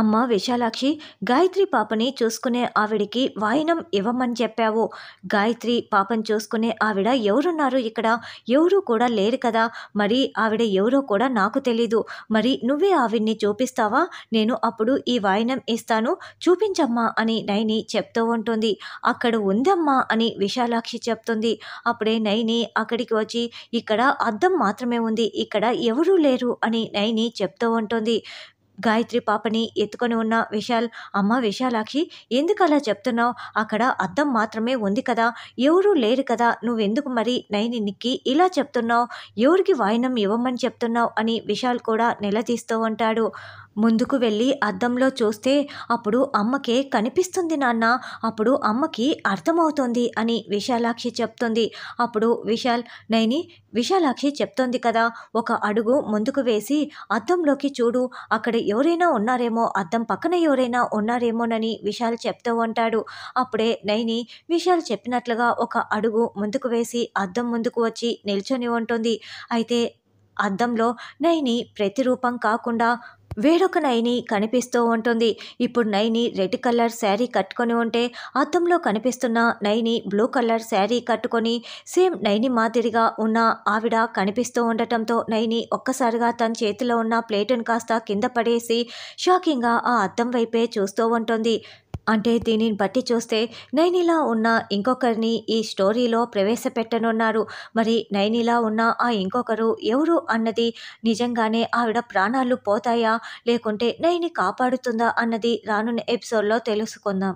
అమ్మ విశాలాక్షి గాయత్రి పాపని చూసుకునే ఆవిడికి వాయినం ఇవ్వమని చెప్పావు గాయత్రి పాపని చూసుకునే ఆవిడ ఎవరున్నారు ఇక్కడ ఎవరూ కూడా లేరు కదా మరి ఆవిడ ఎవరో కూడా నాకు తెలీదు మరి నువ్వే ఆవిడ్ని చూపిస్తావా నేను అప్పుడు ఈ వాయినం ఇస్తాను చూపించమ్మా అని నయని చెప్తూ ఉంటుంది అక్కడ ఉందమ్మా అని విశాలాక్షి చెప్తుంది అప్పుడే నైని అక్కడికి వచ్చి ఇక్కడ అద్దం మాత్రమే ఉంది ఇక్కడ ఎవరూ లేరు అని నైని చెప్తూ ఉంటుంది గాయత్రి పాపని ఎత్తుకొని ఉన్న విశాల్ అమ్మ విశాలాక్షి ఎందుకు అలా చెప్తున్నావు అక్కడ అద్దం మాత్రమే ఉంది కదా ఎవరూ లేరు కదా నువ్వెందుకు మరి నిక్కి ఇలా చెప్తున్నావు ఎవరికి వాయినం ఇవ్వమని చెప్తున్నావు అని విశాల్ కూడా నిలదీస్తూ ఉంటాడు ముందుకు వెళ్ళి అద్దంలో చూస్తే అప్పుడు అమ్మకే కనిపిస్తుంది నాన్న అప్పుడు అమ్మకి అర్థమవుతుంది అని విశాలాక్షి చెప్తుంది అప్పుడు విశాల్ నైని విశాలాక్షి చెప్తోంది కదా ఒక అడుగు ముందుకు వేసి అద్దంలోకి చూడు అక్కడ ఎవరైనా ఉన్నారేమో అద్దం పక్కన ఎవరైనా ఉన్నారేమోనని విశాల్ చెప్తూ ఉంటాడు అప్పుడే నైని విశాల్ చెప్పినట్లుగా ఒక అడుగు ముందుకు వేసి అద్దం ముందుకు వచ్చి నిల్చొని ఉంటుంది అయితే అద్దంలో నైని ప్రతిరూపం కాకుండా వేరొక నైని కనిపిస్తూ ఉంటుంది ఇప్పుడు నైని రెడ్ కలర్ శారీ కట్టుకొని ఉంటే అద్దంలో కనిపిస్తున్న నైని బ్లూ కలర్ శారీ కట్టుకొని సేమ్ నైని మాదిరిగా ఉన్న ఆవిడ కనిపిస్తూ ఉండటంతో నైని ఒక్కసారిగా తన చేతిలో ఉన్న ప్లేటును కాస్త కింద పడేసి షాకింగ్గా ఆ అద్దం వైపే చూస్తూ ఉంటుంది అంటే దీనిని బట్టి చూస్తే నైనిలా ఉన్న ఇంకొకరిని ఈ స్టోరీలో ప్రవేశపెట్టనున్నారు మరి నైనిలా ఉన్న ఆ ఇంకొకరు ఎవరు అన్నది నిజంగానే ఆవిడ ప్రాణాలు పోతాయా లేకుంటే నైని కాపాడుతుందా అన్నది రానున్న ఎపిసోడ్లో తెలుసుకుందాం